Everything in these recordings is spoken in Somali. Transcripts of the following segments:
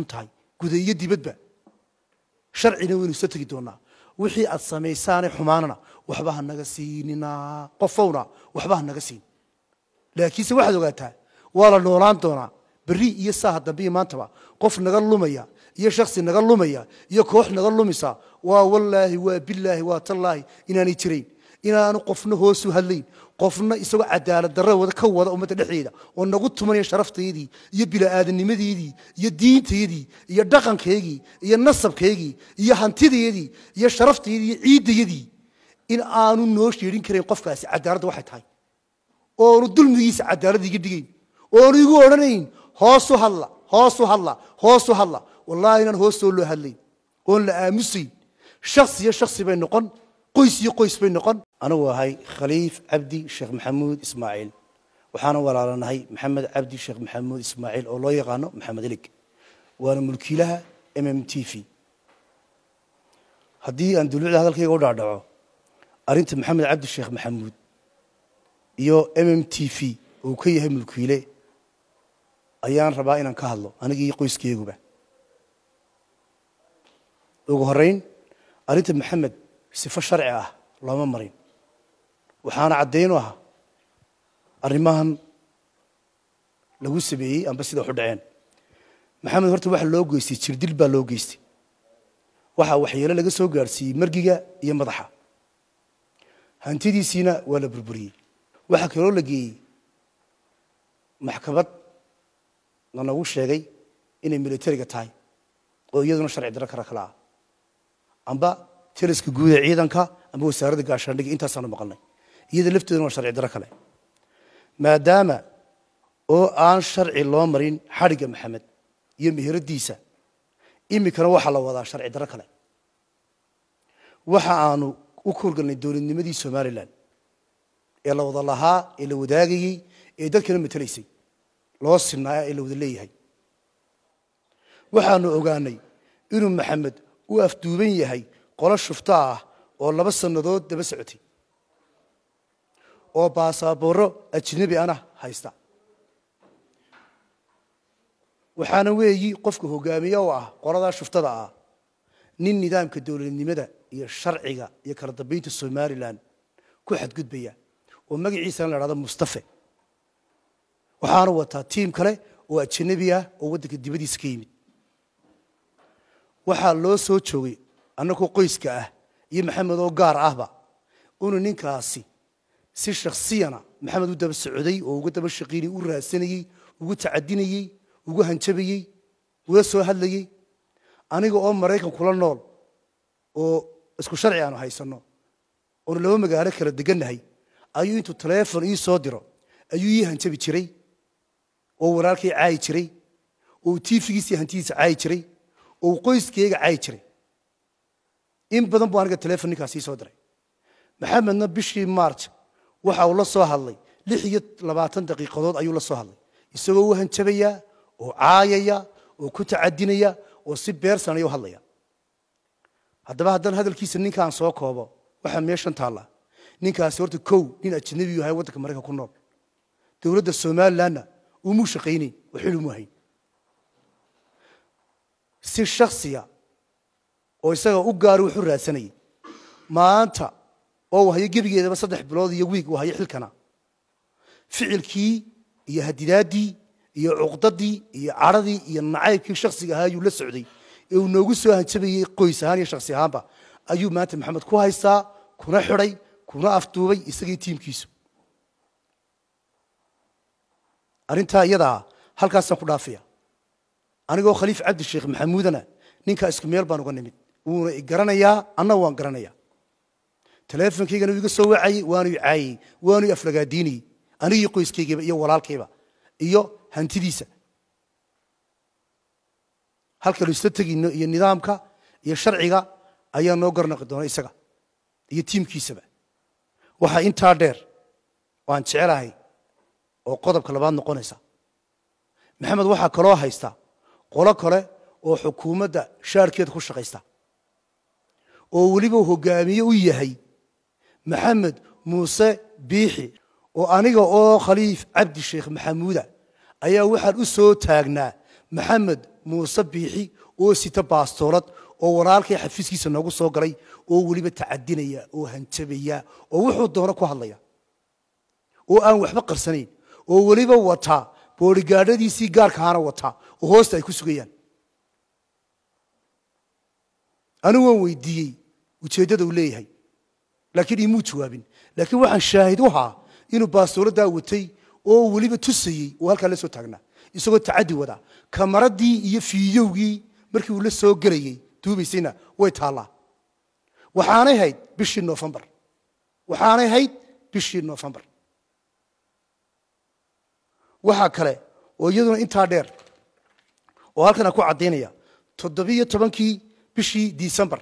xun tahay guda iyo dibadba sharcina waynu iska tegi doonaa wixii aad samaysaanay xumaanana waxba ha naga siinina qofowna waxba ha naga siin laakiinse waxaad ogaataa waa la noolaan doonaa berri iyo saaha dambe iyo maantaba qof naga lumaya iyo shaksi naga lumaya iyo koox naga lumisa waa wallaahi waa billaahi waa tallaahi inaanay jirayn inaanu qofna hoosu hadlayn qofna isagoo cadaalad darra wada ka wada ummadda dhexdeeda oo nagu tumanaya sharaftaydii iyo bila'aadanimadeydii iyo diintaydii iyo dhaqankaygii iyo nasabkaygii iyo hantidaydii iyo sharaftaydii iyo ciiddayadii in aanu noo sheedhin karayn qofkaasi cadaaladda waxay tahay oonu dulmigiisa cadaaladda iga dhigayn oonu igu odhanayn hoosu hadla hoosu hadla hoosu hadla wallaahi inaan hoosoo loo hadlayn oon la aamusayn shaksi iyo shaksi bay noqon qoys iyo qoys bay noqon anugu ahay khaliif cabdi sheekh maxamuud ismaaciil waxaana walaalanahay maxamed cabdi sheekh maxamuud ismaaciil oo loo yaqaano maxamed elig waana mulkiilaha m m t v haddii aan duluucda hadalkayga u dhaadhaco arrinta maxamed cabdi sheekh maxamuud iyo m m t v uu ka yahay mulkiile ayaan rabaa inaan ka hadlo anigii qoyskeyguba ugu horeyn arrinta maxamed sifo sharci ah looma marin waxaana caddayn u ah arrimahan lagu sameeyey amba sida waxu dhaceen maxamed horta waxa loo geystay jirdil baa loo geystay waxaa waxyeelo laga soo gaadhsiiyey margiga iyo madaxa hantidiisiina waa la burburiyey waxaa kaloo la geeyey maxkamad lanagu sheegay inay militariga tahay oo iyaduna sharci daro kara kala ah amba jaliska guud ee ciidanka ama wasaaradda gaashaandhiga intaasaanu maqalnay iyada lafteeduna waa sharci daro kale maadaama oo aan sharci loo marin xadhigga maxamed iyo meheradiisa iminkana waxaa la wadaa sharci daro kale waxa aanu u kuurgalnay dowladnimadii somalilan ee la wada lahaa ee la wadaagayey ee dadkana matelaysay loo sinaaya ee la wada leeyahay waxaanu ogaanay inuu maxamed u afduuban yahay qolo shufto ah oo laba sannadood daba socotay oo baasabooro ajnabi ana haysta waxaana weeyi qofka hogaamiye u ah qoladaa shuftada ah nin nidaamka dowladnimada iyo sharciga iyo kala dambeynta somalilan ku xadgudbaya oo magaciisana la dhahdo mustafe waxaana wataa tiim kale oo ajanabi ah oo waddanka dibadiisa ka yimid waxaa loo soo joogay annagoo qoyska ah iyo maxamed oo gaar ahba una ninkaasi si shaksiyana maxamed u daba socday oo uga daba shaqiinay u raadsanayey ugu tacadinayey ugu hanjabayey ula soo hadlayey aniga oo maraykan kula nool oo isku sharci aanu haysano oonu laba magaalo kala degannahay ayuu intuu taleefon ii soo diro ayuu ii hanjabi jiray oo walaalkay caayi jiray oo uu hantidiisa caayi jiray oo uu qoyskeyga caayi jiray in badan buu aniga telefon ninkaas sii soo diray maxamedna bishii maarj waxa uu la soo hadlay lix iyo labaatan daqiiqadood ayuu la soo hadlay isagoo u hanjabayaa oo caayaya oo ku tacadinaya oo si beersanaya u hadlaya haddaba haddaan hadalkiisa ninkaan soo koobo waxaa meeshan taallaa ninkaasi horta kow nin ajnabi yahay waddanka maraykanka ku nool dowladda somalilanna umuu shaqaynay waxilumuu hayn si shaksiya oo isaga u gaaro wuxuu raadsanayay maanta oo wahyo gebigeedaba saddex bilood iyo wiig wahyo xilkana ficilkii iyo hadidaaddii iyo cuqdadii iyo cadhadii iyo nacaybkii shaksiga ahaa ayuu la socday ee uu noogu soo hanjabayey qoys ahaan iyo shaksi ahaanba ayuu maanta maxamed ku haystaa kuna xidhay kuna afduubay isagii tiimkiisu arrintaa iyadaa halkaasaan ku dhaafaya anigoo khaliif cabdi maxamuudana ninkaa isku meel baan uga nimid wuuna igaranayaa anna waan garanayaa teleefonkaygana iga soo wacayey waanu icaayey waanu i aflagaadiinayey anigii qoyskaygiiba iyo walaalkayba iyo hantidiisa halkaynu isla tegino iyo nidaamka iyo sharciga ayaa noo garnaqi doona isaga iyo tiimkiisaba waxaa intaa dheer waan jecelahay oo qodobka labaad noqonaysa maxamed waxaa kaloo haysta qolo kale oo xukuumadda shaarkeeda ku shaqaysta oo weliba hogaamiye u yahay maxamed muuse biixi oo aniga oo khaliif cabdi sheekh maxamuuda ayaa waxaan u soo taagnaa maxamed muuse biixi oo sita baastoolad oo walaalkay xafiiskiisa noogu soo galay oo weliba tacadinaya oo hanjabaya oo wuxuu doono ku hadlaya oo aan waxba qarsanayn oo weliba wataa boodhigaadhadiisii gaarkahaana wata oo hoosta ay ku sugayaan anigu waan weydiiyey ujeeddada uu leeyahay laakiin imuu jawaabin laakiin waxaan shaahid u haa inuu baastooladaa watay oo weliba tusayey oo halkaa la soo taagnaa isagoo tacaddi wadaa kamaradii iyo fiidowgii markii uu la soo gelayey duubaysayna way taallaa waxaanay hayd bishii noofembar waxaanay hayd bishii noofembar waxaa kale oo iyaduna intaa dheer oo halkan aan ku caddaynaya toddobiyo tobankii bishii disembar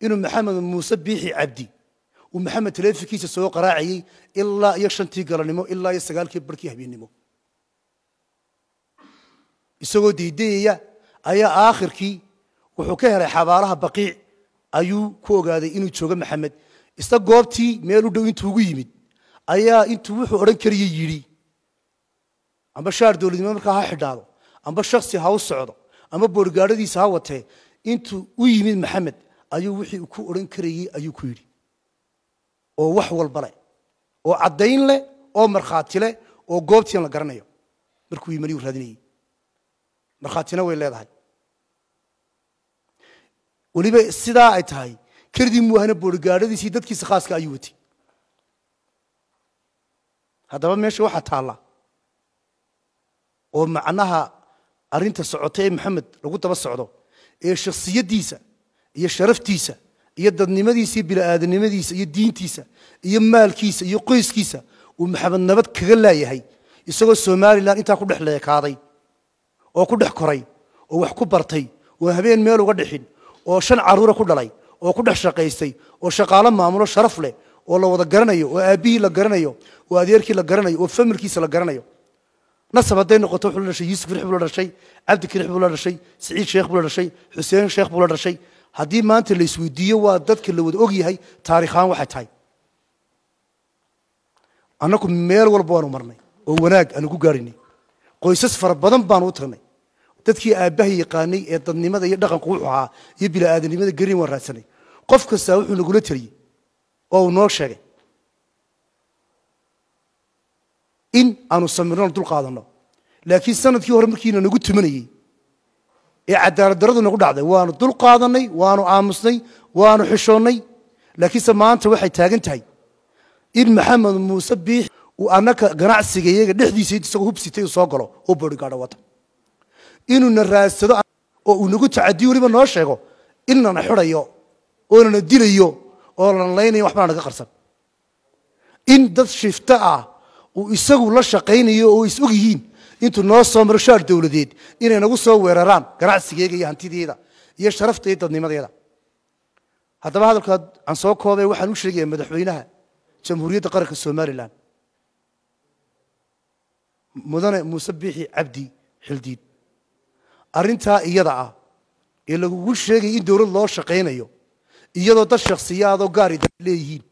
inuu maxamed muuse biixi cabdi uu maxamed taleefinkiisa soo qaraacayey ilaa iyo shantii galannimo ilaa iyo sagaalkii barkii habeennimo isagoo diidayaya ayaa aakhirkii wuxuu ka helay xabaalaha baqiic ayuu ku ogaaday inuu joogo maxamed isa goobtii meel u dhow intuu ugu yimid ayaa intuu wuxuu odhan kariye yidhi amba shaar dowladnimo markaa ha xidhaado amba shaksi ha u socdo ama boorgaadhadiisa ha watee intuu u yimid maxamed ayuu wixii ku odhan karayey ayuu ku yidhi oo wax walba leh oo caddayn leh oo markhaati leh oo goobtiin la garanayo markuu yimid ayuu raadinayey markhaatina way leedahay weliba sidaa ay tahay kardii muahna boorgaadhadiisii dadkiisa khaaska ayuu watay haddaba meesha waxaa taalla oo macnaha arrinta socota ee maxamed lagu daba socdo ee shakhsiyaddiisa iyo sharaftiisa iyo dadnimadiisa iyo biniaadanimadiisa iyo diintiisa iyo maalkiisa iyo qoyskiisa uu maxamed nabad kaga laayahay isagoo somalilan intaa ku dhex leekaaday oo ku dhex koray oo wax ku bartay oo habeen meel uga dhixin oo shan caruura ku dhalay oo ku dhex shaqaystay oo shaqaalo maamulo sharaf leh oo la wada garanayo oo aabihii la garanayo oo adeerkii la garanayo oo familkiisa la garanayo nasab hadday noqoto wuxuu la dhashay yuusuf rix buu la dhashay cabdi kirix buu la dhashay siciid sheekh buu la dhashay xuseen sheekh buu la dhashay haddii maanta la isweydiiyo waa dadka la wada ogyahay taarikhaan waxay tahay annagu meel walba waanu marnay oo wanaag aanu ku gaarinay qoysas fara badan baanu u tagnay dadkii aabbaha yaqaanay ee dadnimada iyo dhaqanku wuxuu ahaa iyo bila'aadanimada gerin waan raadsanay qof kastaa wuxuu nagula teliyey oo uu noo sheegay in aanu samirno dul qaadanno laakiin sanadkii hore markiina nagu tumanayey ee cadaaladdarraduna nagu dhacday waanu dul qaadanay waanu aamusnay waanu xishoonnay laakiinse maanta waxay taagan tahay in maxamed muuse biix uu annaka ganacsiga iyaga dhexdiisa isagoo hubsitay uu soo galo oo boodhigaadho wata inuuna raadsado oo uu nagu tacadiyo weliba noo sheego in lana xidhayo oo lana dilayo oo lana laynayo waxbaa naga qarsan in dad shifto ah uu isagu la shaqaynayo oo is og yihiin intuu noo soo maro shaar dawladeed inay nagu soo weeraraan ganacsigeyga iyo hantideeda iyo sharafta iyo dadnimadeeda haddaba hadalkaad aan soo koobay waxaan u sheegayaa madaxweynaha jamhuuriyadda qaranka somalilan mudane muuse biixi cabdi xildiid arrintaa iyada ah ee lagugu sheegaya in dowlad loo shaqaynayo iyadoo dad shakhsiyaadoo gaari leeyihiin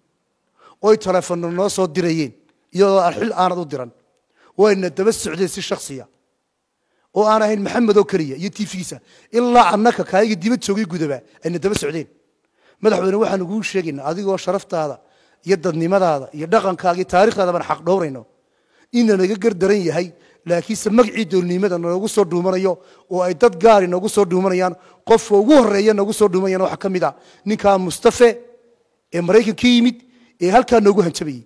oy telefoonna noo soo dirayeen iyadoo xil aanad u diran wayna daba socdeen si shaksiya oo aan ahayn maxamed oo keliya iyo tiifigiisa ilaa annaka kaayiga diba joogay gudaba ayna daba socdeen madaxweyne waxaanu kuu sheegaynaa adigoo sharaftaada iyo dadnimadaada iyo dhaqankaaga iyo baan xaq dhowrayno inanaga gar daran yahay laakiinse magacii doolnimada naloogu soo dhuumanayo oo ay dad gaari noogu soo dhuumanayaan qofka ugu horeeya noogu soo dhuumanayana waxaa ka mid a ninkaa mustafe ee maraykanka yimid ee halkaa noogu hanjabayey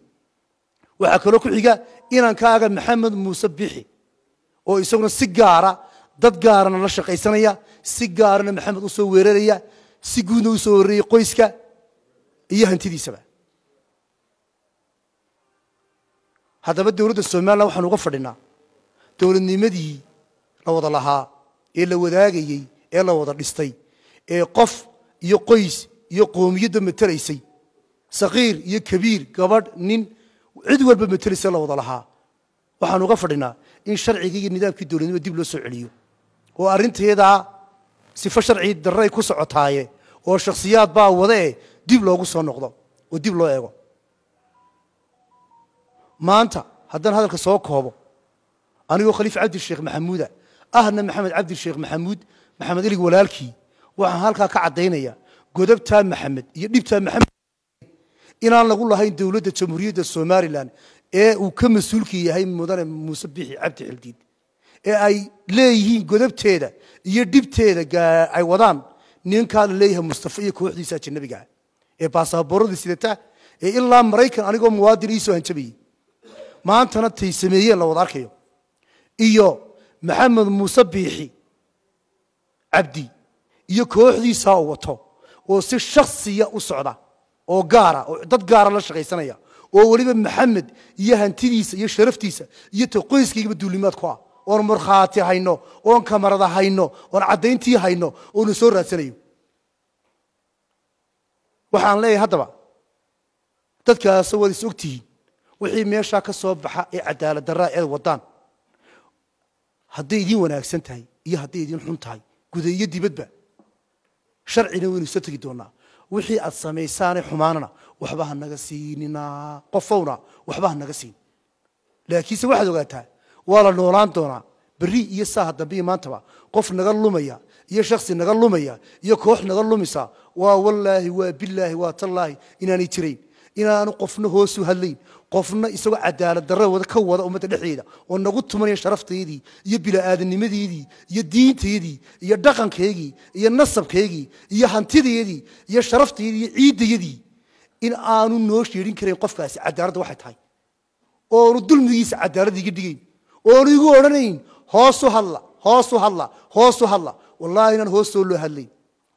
waxaa kaloo ku xiga inankaaga maxamed muuse bixi oo isaguna si gaara dad gaarana la shaqaysanaya si gaarana maxamed u soo weeraraya si guudna u soo weeraraya qoyska iyo hantidiisaba haddaba dowladda somalilan waxaan uga fadhinaa dowladnimadii la wada lahaa ee la wadaagayey ee la wada dhistay ee qof iyo qoys iyo qoomiyadda matelaysay sakhiir iyo kabiir gabadh nin cid walba matelise la wada lahaa waxaan uga fadhinaa in sharcigii iyo nidaamkii dowladnimo dib loo soo celiyo oo arrinteedaa sifo sharcii darray ku socotaaye oo shakhsiyaad baa wadae dib loogu soo noqdo oo dib loo eego maanta haddaan hadalka soo koobo anigoo khaliif cabdisheekh maxamuuda ah, ahna maxamed cabdisheekh maxamuud maxamed ilig walaalkii waxaan halkaa ka caddaynaya godabtaa maxamed iyo dhibtaa maxamed inaan lagu lahayn dowladda jamhuuriyadda somalilan ee uu ka mas-uulka yahay mudane muuse bixi cabdi xildiid ee ay leeyihiin godabteeda iyo dhibteeda ay wadaan ninkaa la leeyahay mustafa iyo kooxdiisa ajanabigaa ee baasaaboorada sidata ee ilaa maraykan anigoo muwaadin iisoo hanjabayey maantana tay sameeyeen la wada arkayo iyo maxamed muuse biixi cabdi iyo kooxdiisaa u wato oo si shaksiya u socda oo gaara oo dad gaara la shaqaysanaya oo weliba maxamed iyo hantidiisa iyo sharaftiisa iyo ta taqoyskaygiba duulimaad ku ah oon murkhaati hayno oon kamarada hayno oon caddayntii hayno oona soo raadsanayo waxaan leeyahay haddaba dadkaas waad is ogtihiin wixii meeshaa ka soo baxa ee cadaalad daraa eed waddaan hadday idiin wanaagsan tahay iyo hadday idiin xun tahay guda dibadba sharcina waynu iska tegi doonaa wixii aad samaysaanay xumaanana waxba ha naga siinina qofowna waxba ha naga siin laakiinse waxaad ogaataa waa la noolaan doonaa berri iyo saaha dambe iyo maantaba qof naga lumaya iyo shaksi naga lumaya iyo koox naga lumisa waa wallaahi waa billaahi waa tallaahi inaanay jirayn inaanu qofna hoosu hadlayn qofna isagoo cadaalad darro wada ka wada ummadda dhexdeeda oo nagu tumanaya sharaftaydii iyo bila'aadanimadeydii iyo diintaydii iyo dhaqankaygii iyo nasabkaygii iyo hantidaydii iyo sharaftaydii iyo ciiddayadii in aanu noo sheedhin karayn qofkaasi cadaaladda waxay tahay oonu dulmigiisa cadaaladda iga dhigayn oonu igu odhanayn hoosu hadla hoosu hadla hoosu hadla wallaahi inaan hoos soo loo hadlayn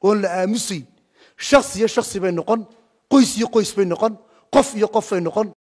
oon la aamusayn shaksi iyo shaksi bay noqon qoys iyo qoys bay noqon qof iyo qof bay noqon